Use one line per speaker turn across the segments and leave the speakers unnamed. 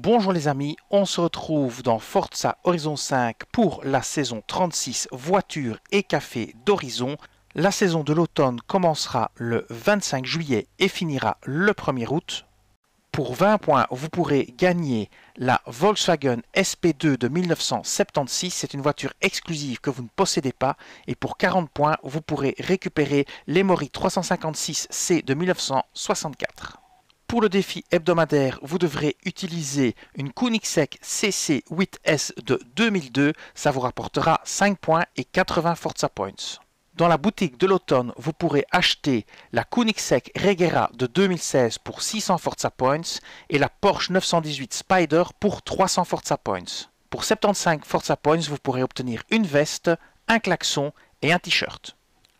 Bonjour les amis, on se retrouve dans Forza Horizon 5 pour la saison 36 voitures et café d'Horizon. La saison de l'automne commencera le 25 juillet et finira le 1er août. Pour 20 points, vous pourrez gagner la Volkswagen SP2 de 1976. C'est une voiture exclusive que vous ne possédez pas. Et pour 40 points, vous pourrez récupérer l'Emory 356C de 1964. Pour le défi hebdomadaire, vous devrez utiliser une Koenigsegg CC8S de 2002. Ça vous rapportera 5 points et 80 Forza Points. Dans la boutique de l'automne, vous pourrez acheter la Koenigsegg Regera de 2016 pour 600 Forza Points et la Porsche 918 Spider pour 300 Forza Points. Pour 75 Forza Points, vous pourrez obtenir une veste, un klaxon et un t-shirt.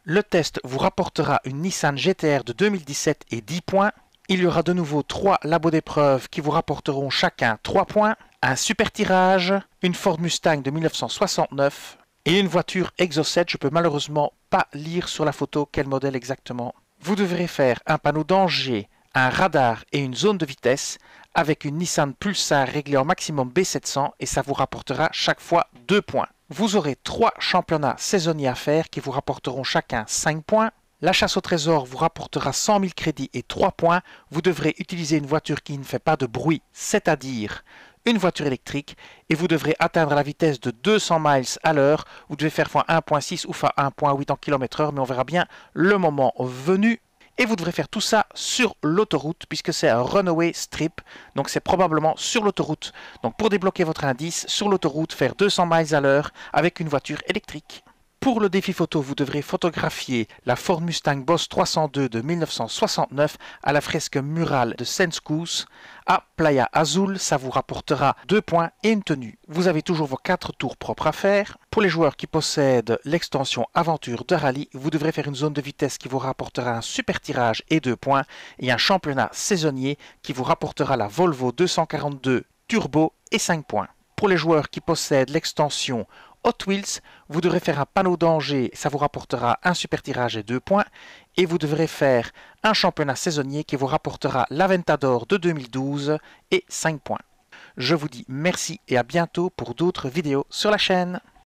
Le test vous rapportera une Nissan GTR de 2017 et 10 points, il y aura de nouveau trois labos d'épreuves qui vous rapporteront chacun trois points, un super tirage, une Ford Mustang de 1969 et une voiture Exocet. Je peux malheureusement pas lire sur la photo quel modèle exactement. Vous devrez faire un panneau danger, un radar et une zone de vitesse avec une Nissan Pulsar réglée en maximum B700 et ça vous rapportera chaque fois deux points. Vous aurez trois championnats saisonniers à faire qui vous rapporteront chacun 5 points, la chasse au trésor vous rapportera 100 000 crédits et 3 points. Vous devrez utiliser une voiture qui ne fait pas de bruit, c'est-à-dire une voiture électrique, et vous devrez atteindre la vitesse de 200 miles à l'heure. Vous devez faire fois 16 ou fois 18 en km/h, mais on verra bien le moment venu. Et vous devrez faire tout ça sur l'autoroute, puisque c'est un runaway strip, donc c'est probablement sur l'autoroute. Donc pour débloquer votre indice, sur l'autoroute, faire 200 miles à l'heure avec une voiture électrique. Pour le défi photo, vous devrez photographier la Ford Mustang Boss 302 de 1969 à la fresque murale de Senscous à Playa Azul. Ça vous rapportera deux points et une tenue. Vous avez toujours vos quatre tours propres à faire. Pour les joueurs qui possèdent l'extension Aventure de rallye, vous devrez faire une zone de vitesse qui vous rapportera un super tirage et deux points et un championnat saisonnier qui vous rapportera la Volvo 242 Turbo et 5 points. Pour les joueurs qui possèdent l'extension Hot Wheels, vous devrez faire un panneau danger, ça vous rapportera un super tirage et deux points, et vous devrez faire un championnat saisonnier qui vous rapportera l'Aventador de 2012 et 5 points. Je vous dis merci et à bientôt pour d'autres vidéos sur la chaîne.